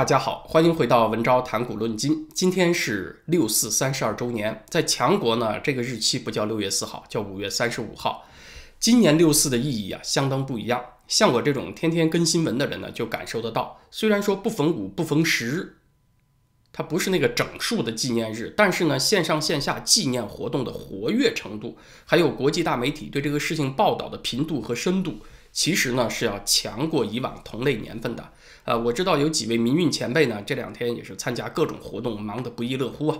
大家好，欢迎回到文昭谈古论今。今天是六四三十二周年，在强国呢，这个日期不叫六月四号，叫五月三十五号。今年六四的意义啊，相当不一样。像我这种天天跟新闻的人呢，就感受得到。虽然说不逢五不逢十，它不是那个整数的纪念日，但是呢，线上线下纪念活动的活跃程度，还有国际大媒体对这个事情报道的频度和深度，其实呢是要强过以往同类年份的。啊，我知道有几位民运前辈呢，这两天也是参加各种活动，忙得不亦乐乎啊。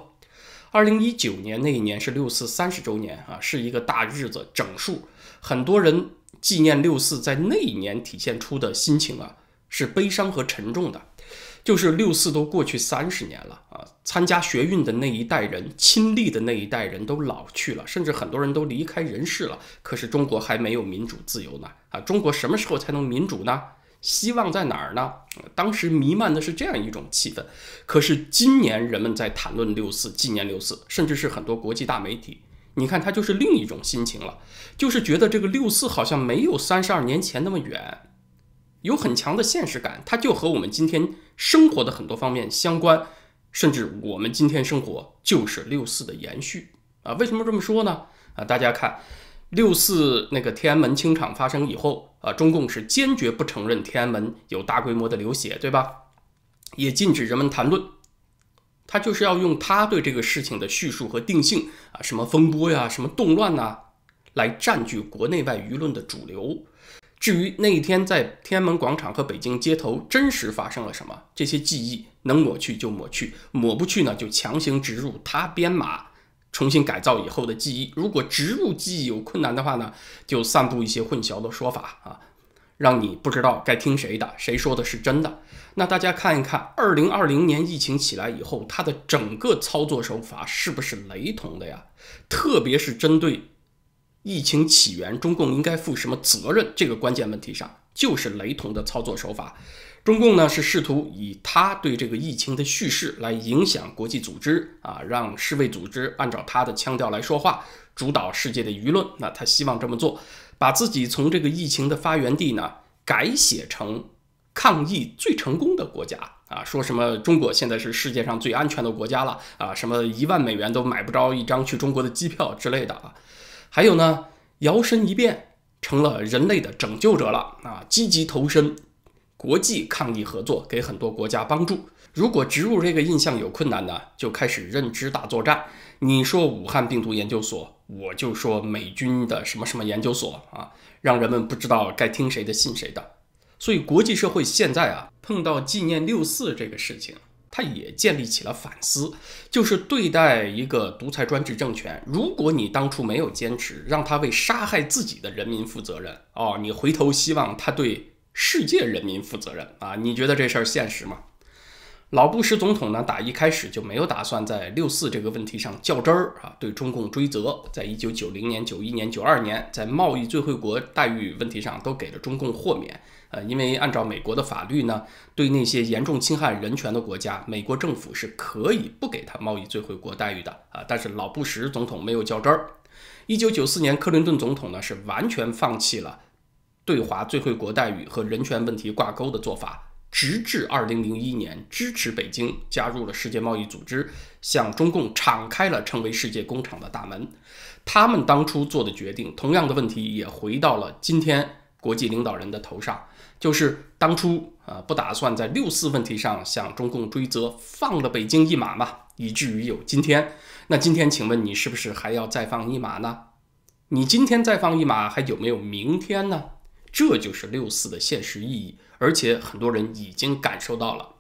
二零一九年那一年是六四三十周年啊，是一个大日子，整数。很多人纪念六四，在那一年体现出的心情啊，是悲伤和沉重的。就是六四都过去三十年了啊，参加学运的那一代人，亲历的那一代人都老去了，甚至很多人都离开人世了。可是中国还没有民主自由呢啊，中国什么时候才能民主呢？希望在哪儿呢？当时弥漫的是这样一种气氛，可是今年人们在谈论六四，纪念六四，甚至是很多国际大媒体，你看他就是另一种心情了，就是觉得这个六四好像没有三十二年前那么远，有很强的现实感，它就和我们今天生活的很多方面相关，甚至我们今天生活就是六四的延续啊？为什么这么说呢？啊，大家看。六四那个天安门清场发生以后啊，中共是坚决不承认天安门有大规模的流血，对吧？也禁止人们谈论，他就是要用他对这个事情的叙述和定性啊，什么风波呀，什么动乱呐，来占据国内外舆论的主流。至于那一天在天安门广场和北京街头真实发生了什么，这些记忆能抹去就抹去，抹不去呢就强行植入他编码。重新改造以后的记忆，如果植入记忆有困难的话呢，就散布一些混淆的说法啊，让你不知道该听谁的，谁说的是真的。那大家看一看，二零二零年疫情起来以后，它的整个操作手法是不是雷同的呀？特别是针对疫情起源，中共应该负什么责任这个关键问题上，就是雷同的操作手法。中共呢是试图以他对这个疫情的叙事来影响国际组织啊，让世卫组织按照他的腔调来说话，主导世界的舆论。那他希望这么做，把自己从这个疫情的发源地呢改写成抗疫最成功的国家啊，说什么中国现在是世界上最安全的国家了啊，什么一万美元都买不着一张去中国的机票之类的啊，还有呢，摇身一变成了人类的拯救者了啊，积极投身。国际抗疫合作给很多国家帮助。如果植入这个印象有困难呢，就开始认知大作战。你说武汉病毒研究所，我就说美军的什么什么研究所啊，让人们不知道该听谁的，信谁的。所以国际社会现在啊，碰到纪念六四这个事情，它也建立起了反思，就是对待一个独裁专制政权，如果你当初没有坚持让他为杀害自己的人民负责任哦，你回头希望他对。世界人民负责任啊？你觉得这事儿现实吗？老布什总统呢，打一开始就没有打算在六四这个问题上较真儿啊，对中共追责。在一九九零年、九一年、九二年，在贸易最惠国待遇问题上都给了中共豁免。呃，因为按照美国的法律呢，对那些严重侵害人权的国家，美国政府是可以不给他贸易最惠国待遇的啊。但是老布什总统没有较真儿。一九九四年，克林顿总统呢是完全放弃了。对华最惠国待遇和人权问题挂钩的做法，直至二零零一年支持北京加入了世界贸易组织，向中共敞开了成为世界工厂的大门。他们当初做的决定，同样的问题也回到了今天国际领导人的头上，就是当初啊不打算在六四问题上向中共追责，放了北京一马嘛，以至于有今天。那今天请问你是不是还要再放一马呢？你今天再放一马，还有没有明天呢？这就是六四的现实意义，而且很多人已经感受到了。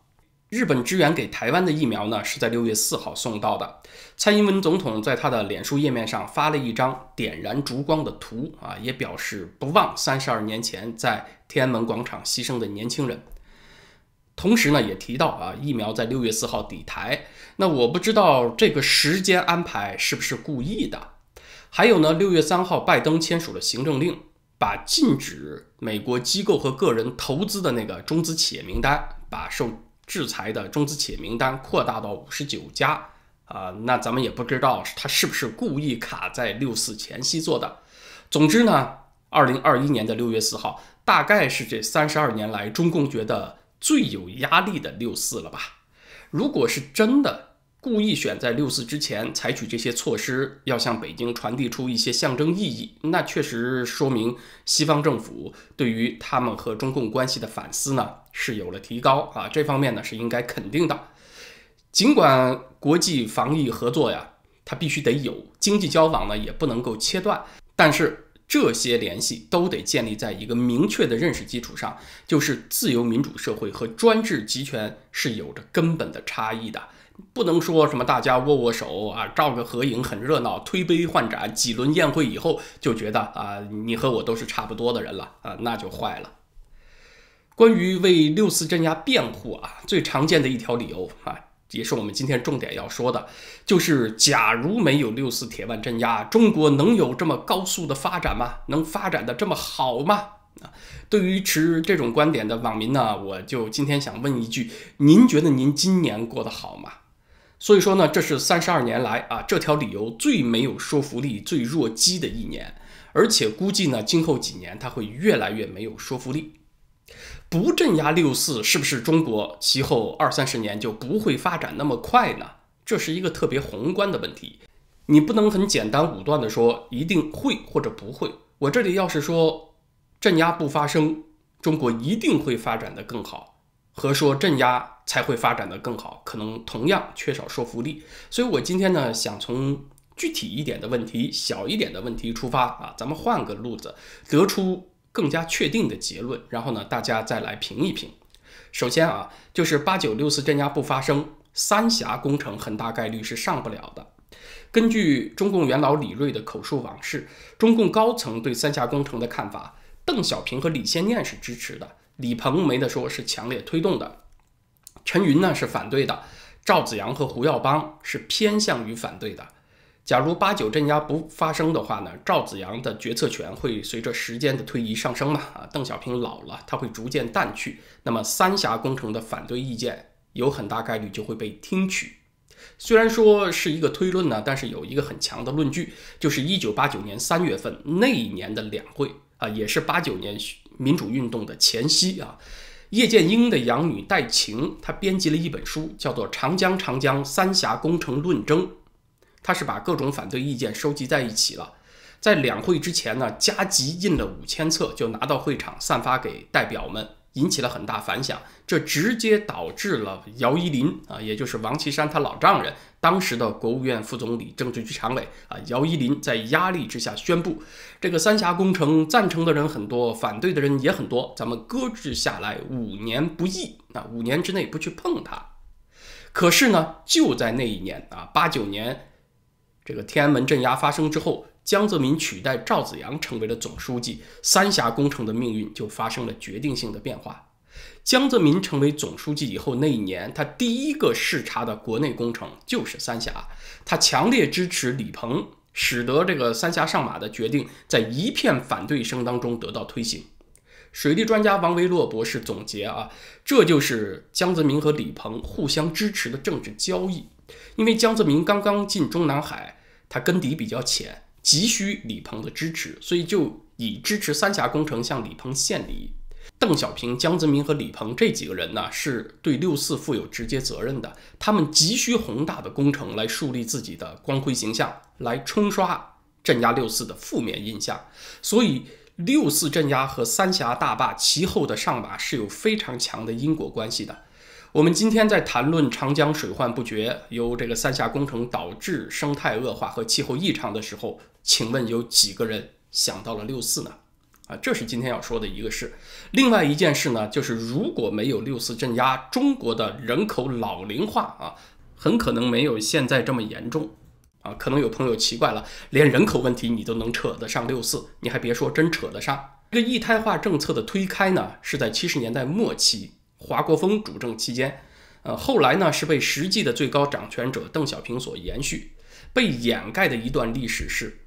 日本支援给台湾的疫苗呢，是在六月四号送到的。蔡英文总统在他的脸书页面上发了一张点燃烛光的图，啊，也表示不忘三十二年前在天安门广场牺牲的年轻人。同时呢，也提到啊，疫苗在六月四号抵台。那我不知道这个时间安排是不是故意的。还有呢，六月三号，拜登签署了行政令。把禁止美国机构和个人投资的那个中资企业名单，把受制裁的中资企业名单扩大到五十九家，啊，那咱们也不知道他是不是故意卡在六四前夕做的。总之呢，二零二一年的六月四号，大概是这三十二年来中共觉得最有压力的六四了吧？如果是真的。故意选在六四之前采取这些措施，要向北京传递出一些象征意义。那确实说明西方政府对于他们和中共关系的反思呢是有了提高啊，这方面呢是应该肯定的。尽管国际防疫合作呀，它必须得有经济交往呢也不能够切断，但是这些联系都得建立在一个明确的认识基础上，就是自由民主社会和专制集权是有着根本的差异的。不能说什么大家握握手啊，照个合影很热闹，推杯换盏几轮宴会以后就觉得啊，你和我都是差不多的人了啊，那就坏了。关于为六四镇压辩护啊，最常见的一条理由啊，也是我们今天重点要说的，就是假如没有六四铁腕镇压，中国能有这么高速的发展吗？能发展的这么好吗？啊，对于持这种观点的网民呢，我就今天想问一句，您觉得您今年过得好吗？所以说呢，这是三十二年来啊，这条理由最没有说服力、最弱鸡的一年。而且估计呢，今后几年它会越来越没有说服力。不镇压六四，是不是中国其后二三十年就不会发展那么快呢？这是一个特别宏观的问题，你不能很简单武断的说一定会或者不会。我这里要是说镇压不发生，中国一定会发展得更好，和说镇压。才会发展的更好，可能同样缺少说服力。所以，我今天呢想从具体一点的问题、小一点的问题出发啊，咱们换个路子，得出更加确定的结论，然后呢大家再来评一评。首先啊，就是八九六四镇压不发生，三峡工程很大概率是上不了的。根据中共元老李瑞的口述往事，中共高层对三峡工程的看法，邓小平和李先念是支持的，李鹏没得说是强烈推动的。陈云呢是反对的，赵子阳和胡耀邦是偏向于反对的。假如八九镇压不发生的话呢，赵子阳的决策权会随着时间的推移上升嘛？啊，邓小平老了，他会逐渐淡去。那么三峡工程的反对意见有很大概率就会被听取。虽然说是一个推论呢，但是有一个很强的论据，就是一九八九年三月份那一年的两会啊，也是八九年民主运动的前夕啊。叶剑英的养女戴晴，她编辑了一本书，叫做《长江长江三峡工程论争》，她是把各种反对意见收集在一起了，在两会之前呢，加急印了五千册，就拿到会场散发给代表们。引起了很大反响，这直接导致了姚依林啊，也就是王岐山他老丈人，当时的国务院副总理、政治局常委啊，姚依林在压力之下宣布，这个三峡工程赞成的人很多，反对的人也很多，咱们搁置下来五年不议，啊，五年之内不去碰它。可是呢，就在那一年啊，八九年，这个天安门镇压发生之后。江泽民取代赵紫阳成为了总书记，三峡工程的命运就发生了决定性的变化。江泽民成为总书记以后那一年，他第一个视察的国内工程就是三峡。他强烈支持李鹏，使得这个三峡上马的决定在一片反对声当中得到推行。水利专家王维洛博士总结啊，这就是江泽民和李鹏互相支持的政治交易，因为江泽民刚刚进中南海，他根底比较浅。急需李鹏的支持，所以就以支持三峡工程向李鹏献礼。邓小平、江泽民和李鹏这几个人呢，是对六四负有直接责任的。他们急需宏大的工程来树立自己的光辉形象，来冲刷镇压六四的负面印象。所以，六四镇压和三峡大坝其后的上马是有非常强的因果关系的。我们今天在谈论长江水患不绝，由这个三峡工程导致生态恶化和气候异常的时候，请问有几个人想到了六四呢？啊，这是今天要说的一个事。另外一件事呢，就是如果没有六四镇压，中国的人口老龄化啊，很可能没有现在这么严重。啊，可能有朋友奇怪了，连人口问题你都能扯得上六四？你还别说，真扯得上。这个一胎化政策的推开呢，是在七十年代末期。华国锋主政期间，呃，后来呢是被实际的最高掌权者邓小平所延续、被掩盖的一段历史是，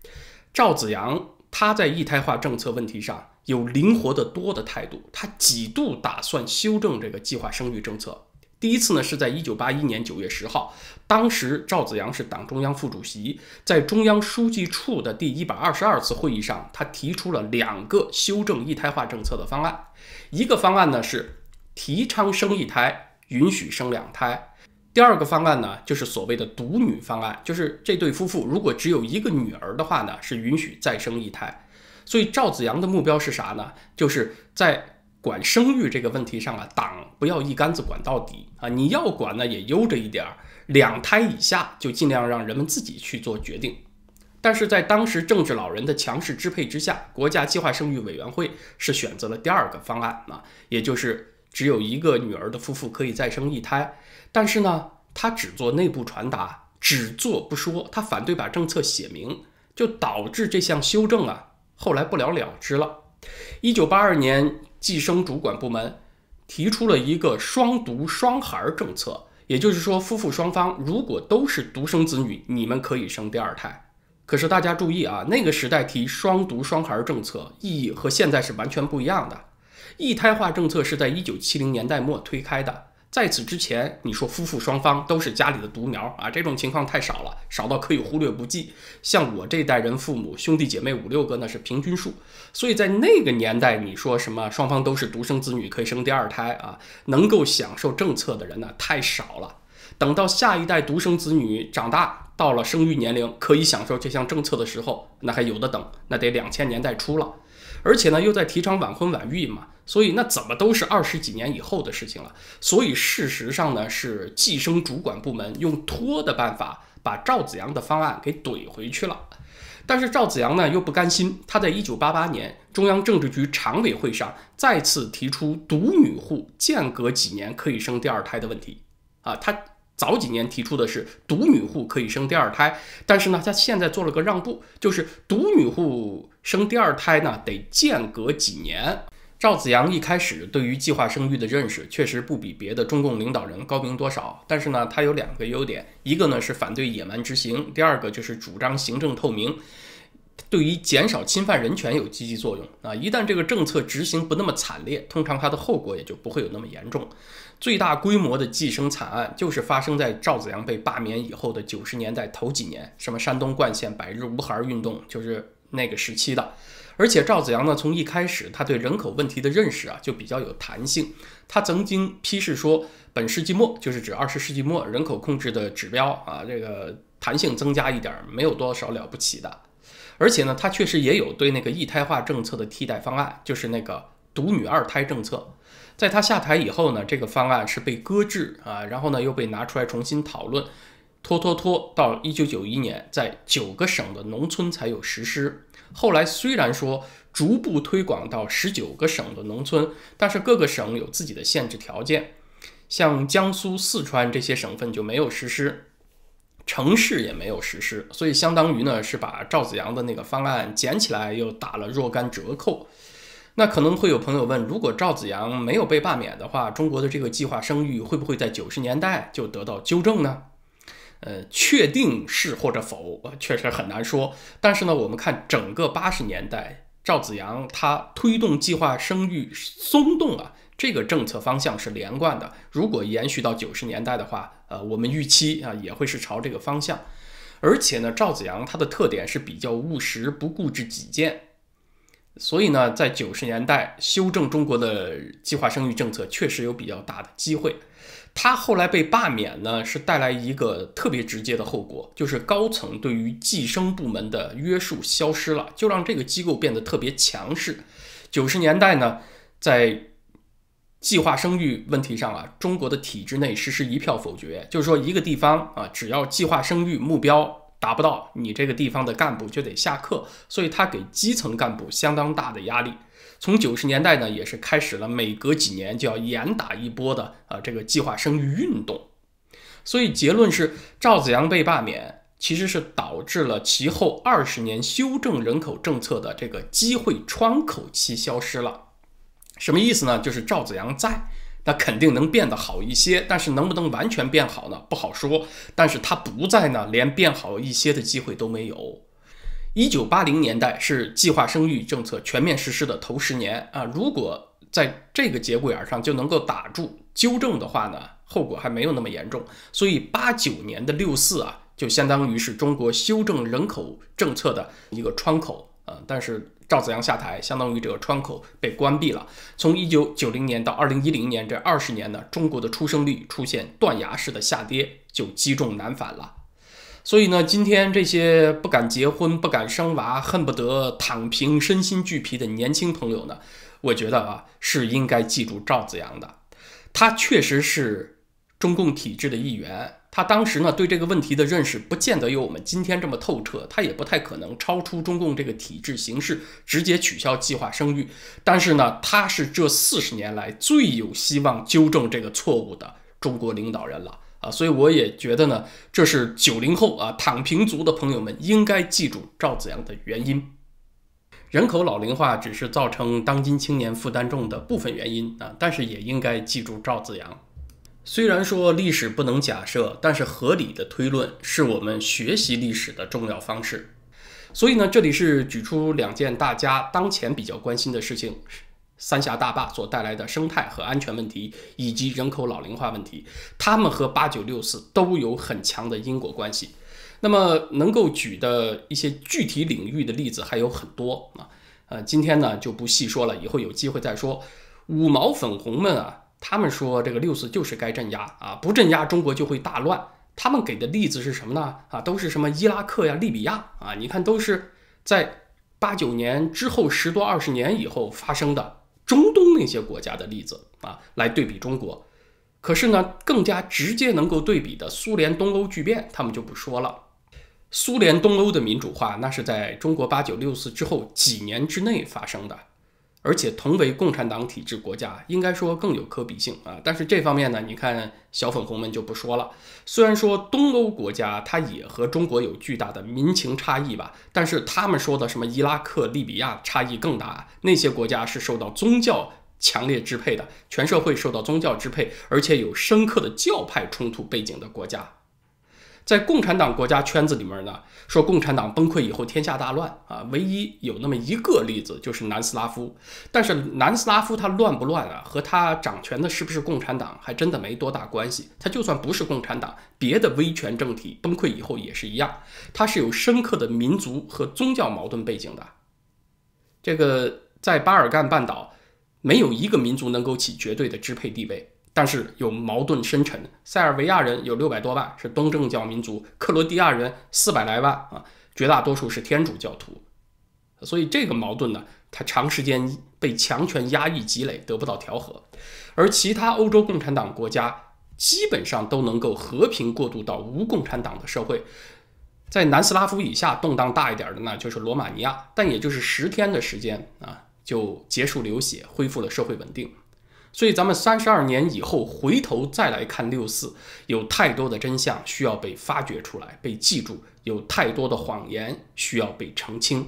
赵紫阳他在一胎化政策问题上有灵活得多的态度，他几度打算修正这个计划生育政策。第一次呢是在一九八一年九月十号，当时赵紫阳是党中央副主席，在中央书记处的第一百二十二次会议上，他提出了两个修正一胎化政策的方案，一个方案呢是。提倡生一胎，允许生两胎。第二个方案呢，就是所谓的独女方案，就是这对夫妇如果只有一个女儿的话呢，是允许再生一胎。所以赵子阳的目标是啥呢？就是在管生育这个问题上啊，党不要一竿子管到底啊，你要管呢也悠着一点，两胎以下就尽量让人们自己去做决定。但是在当时政治老人的强势支配之下，国家计划生育委员会是选择了第二个方案啊，也就是。只有一个女儿的夫妇可以再生一胎，但是呢，他只做内部传达，只做不说。他反对把政策写明，就导致这项修正啊，后来不了了之了。一九八二年，计生主管部门提出了一个“双独双孩”政策，也就是说，夫妇双方如果都是独生子女，你们可以生第二胎。可是大家注意啊，那个时代提“双独双孩”政策，意义和现在是完全不一样的。一胎化政策是在一九七零年代末推开的，在此之前，你说夫妇双方都是家里的独苗啊，这种情况太少了，少到可以忽略不计。像我这代人，父母兄弟姐妹五六个那是平均数。所以在那个年代，你说什么双方都是独生子女，可以生第二胎啊，能够享受政策的人呢太少了。等到下一代独生子女长大到了生育年龄，可以享受这项政策的时候，那还有的等，那得两千年代初了。而且呢，又在提倡晚婚晚育嘛，所以那怎么都是二十几年以后的事情了。所以事实上呢，是计生主管部门用拖的办法把赵子阳的方案给怼回去了。但是赵子阳呢，又不甘心，他在一九八八年中央政治局常委会上再次提出独女户间隔几年可以生第二胎的问题啊，他。早几年提出的是独女户可以生第二胎，但是呢，他现在做了个让步，就是独女户生第二胎呢得间隔几年。赵子阳一开始对于计划生育的认识确实不比别的中共领导人高明多少，但是呢，他有两个优点，一个呢是反对野蛮执行，第二个就是主张行政透明，对于减少侵犯人权有积极作用啊。一旦这个政策执行不那么惨烈，通常它的后果也就不会有那么严重。最大规模的计生惨案就是发生在赵子阳被罢免以后的九十年代头几年，什么山东冠县百日无孩运动就是那个时期的。而且赵子阳呢，从一开始他对人口问题的认识啊就比较有弹性。他曾经批示说，本世纪末，就是指二十世纪末，人口控制的指标啊这个弹性增加一点，没有多少了不起的。而且呢，他确实也有对那个一胎化政策的替代方案，就是那个独女二胎政策。在他下台以后呢，这个方案是被搁置啊，然后呢又被拿出来重新讨论，拖拖拖，到一九九一年，在九个省的农村才有实施。后来虽然说逐步推广到十九个省的农村，但是各个省有自己的限制条件，像江苏、四川这些省份就没有实施，城市也没有实施，所以相当于呢是把赵子阳的那个方案捡起来，又打了若干折扣。那可能会有朋友问，如果赵紫阳没有被罢免的话，中国的这个计划生育会不会在九十年代就得到纠正呢？呃，确定是或者否，确实很难说。但是呢，我们看整个八十年代，赵紫阳他推动计划生育松动啊，这个政策方向是连贯的。如果延续到九十年代的话，呃，我们预期啊也会是朝这个方向。而且呢，赵紫阳他的特点是比较务实，不固执己见。所以呢，在九十年代修正中国的计划生育政策，确实有比较大的机会。他后来被罢免呢，是带来一个特别直接的后果，就是高层对于计生部门的约束消失了，就让这个机构变得特别强势。九十年代呢，在计划生育问题上啊，中国的体制内实施一票否决，就是说一个地方啊，只要计划生育目标。达不到，你这个地方的干部就得下课，所以他给基层干部相当大的压力。从九十年代呢，也是开始了每隔几年就要严打一波的啊这个计划生育运动。所以结论是，赵子阳被罢免，其实是导致了其后二十年修正人口政策的这个机会窗口期消失了。什么意思呢？就是赵子阳在。那肯定能变得好一些，但是能不能完全变好呢？不好说。但是它不在呢，连变好一些的机会都没有。一九八零年代是计划生育政策全面实施的头十年啊。如果在这个节骨眼上就能够打住、纠正的话呢，后果还没有那么严重。所以八九年的六四啊，就相当于是中国修正人口政策的一个窗口啊。但是。赵子阳下台，相当于这个窗口被关闭了。从一九九零年到二零一零年这二十年呢，中国的出生率出现断崖式的下跌，就积重难返了。所以呢，今天这些不敢结婚、不敢生娃、恨不得躺平、身心俱疲的年轻朋友呢，我觉得啊，是应该记住赵子阳的，他确实是中共体制的一员。他当时呢对这个问题的认识不见得有我们今天这么透彻，他也不太可能超出中共这个体制形式直接取消计划生育。但是呢，他是这四十年来最有希望纠正这个错误的中国领导人了啊！所以我也觉得呢，这是九零后啊躺平族的朋友们应该记住赵子阳的原因。人口老龄化只是造成当今青年负担重的部分原因啊，但是也应该记住赵子阳。虽然说历史不能假设，但是合理的推论是我们学习历史的重要方式。所以呢，这里是举出两件大家当前比较关心的事情：三峡大坝所带来的生态和安全问题，以及人口老龄化问题。它们和八九六四都有很强的因果关系。那么能够举的一些具体领域的例子还有很多啊，呃，今天呢就不细说了，以后有机会再说。五毛粉红们啊！他们说这个六四就是该镇压啊，不镇压中国就会大乱。他们给的例子是什么呢？啊，都是什么伊拉克呀、利比亚啊？你看都是在八九年之后十多二十年以后发生的中东那些国家的例子啊，来对比中国。可是呢，更加直接能够对比的，苏联东欧巨变他们就不说了。苏联东欧的民主化，那是在中国八九六四之后几年之内发生的。而且同为共产党体制国家，应该说更有可比性啊。但是这方面呢，你看小粉红们就不说了。虽然说东欧国家它也和中国有巨大的民情差异吧，但是他们说的什么伊拉克、利比亚差异更大，那些国家是受到宗教强烈支配的，全社会受到宗教支配，而且有深刻的教派冲突背景的国家。在共产党国家圈子里面呢，说共产党崩溃以后天下大乱啊，唯一有那么一个例子就是南斯拉夫。但是南斯拉夫他乱不乱啊？和他掌权的是不是共产党还真的没多大关系。他就算不是共产党，别的威权政体崩溃以后也是一样。它是有深刻的民族和宗教矛盾背景的。这个在巴尔干半岛，没有一个民族能够起绝对的支配地位。但是有矛盾深沉，塞尔维亚人有六百多万，是东正教民族；克罗地亚人四百来万啊，绝大多数是天主教徒。所以这个矛盾呢，它长时间被强权压抑积累，得不到调和。而其他欧洲共产党国家基本上都能够和平过渡到无共产党的社会。在南斯拉夫以下动荡大一点的呢，就是罗马尼亚，但也就是十天的时间啊，就结束流血，恢复了社会稳定。所以，咱们三十二年以后回头再来看六四，有太多的真相需要被发掘出来，被记住；有太多的谎言需要被澄清。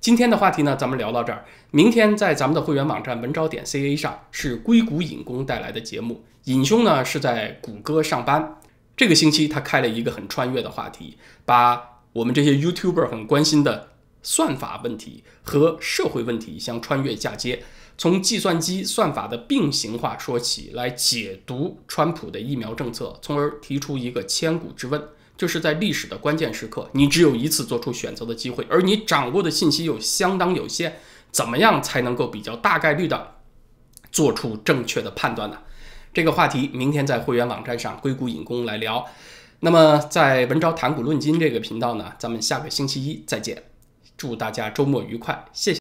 今天的话题呢，咱们聊到这儿。明天在咱们的会员网站文招点 ca 上是硅谷尹工带来的节目。尹兄呢是在谷歌上班，这个星期他开了一个很穿越的话题，把我们这些 YouTuber 很关心的算法问题和社会问题相穿越嫁接。从计算机算法的并行化说起来，解读川普的疫苗政策，从而提出一个千古之问：就是在历史的关键时刻，你只有一次做出选择的机会，而你掌握的信息又相当有限，怎么样才能够比较大概率的做出正确的判断呢？这个话题明天在会员网站上《硅谷引工》来聊。那么在“文昭谈股论金”这个频道呢，咱们下个星期一再见，祝大家周末愉快，谢谢。